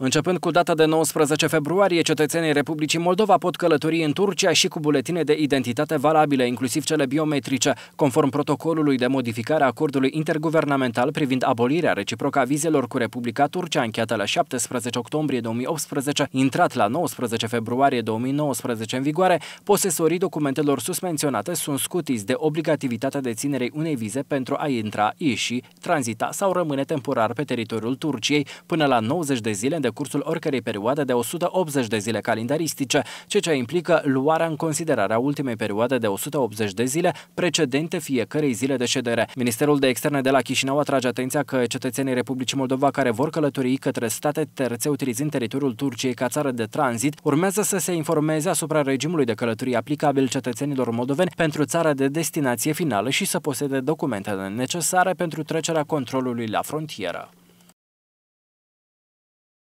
Începând cu data de 19 februarie, cetățenii Republicii Moldova pot călători în Turcia și cu buletine de identitate valabile, inclusiv cele biometrice, conform protocolului de modificare a acordului interguvernamental privind abolirea reciprocă a vizelor cu Republica Turcia, încheiată la 17 octombrie 2018, intrat la 19 februarie 2019 în vigoare, posesorii documentelor susmenționate sunt scutiți de obligativitatea deținerei unei vize pentru a intra, ieși, tranzita sau rămâne temporar pe teritoriul Turciei până la 90 de zile de de cursul oricărei perioade de 180 de zile calendaristice, ceea ce implică luarea în considerare a ultimei perioade de 180 de zile precedente fiecărei zile de ședere. Ministerul de Externe de la Chișinău atrage atenția că cetățenii Republicii Moldova care vor călători către state terțe utilizând teritoriul Turciei ca țară de tranzit urmează să se informeze asupra regimului de călătorie aplicabil cetățenilor moldoveni pentru țara de destinație finală și să posede documentele necesare pentru trecerea controlului la frontieră.